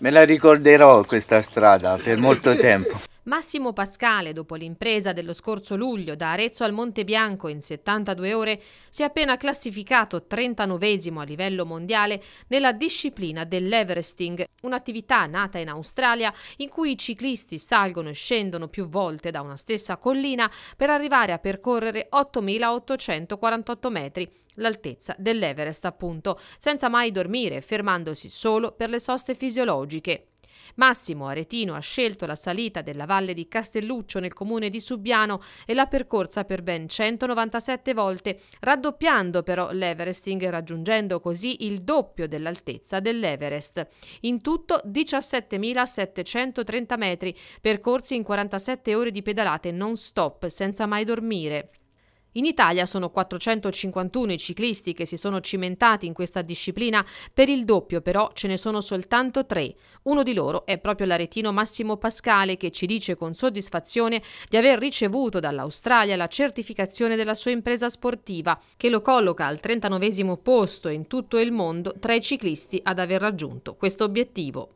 Me la ricorderò questa strada per molto tempo. Massimo Pascale, dopo l'impresa dello scorso luglio da Arezzo al Monte Bianco in 72 ore, si è appena classificato 39 a livello mondiale nella disciplina dell'Everesting, un'attività nata in Australia in cui i ciclisti salgono e scendono più volte da una stessa collina per arrivare a percorrere 8.848 metri, l'altezza dell'Everest appunto, senza mai dormire, fermandosi solo per le soste fisiologiche. Massimo Aretino ha scelto la salita della valle di Castelluccio nel comune di Subiano e l'ha percorsa per ben 197 volte, raddoppiando però l'Everesting raggiungendo così il doppio dell'altezza dell'Everest. In tutto 17.730 metri, percorsi in 47 ore di pedalate non stop senza mai dormire. In Italia sono 451 i ciclisti che si sono cimentati in questa disciplina, per il doppio però ce ne sono soltanto tre. Uno di loro è proprio l'aretino Massimo Pascale che ci dice con soddisfazione di aver ricevuto dall'Australia la certificazione della sua impresa sportiva, che lo colloca al 39 posto in tutto il mondo tra i ciclisti ad aver raggiunto questo obiettivo.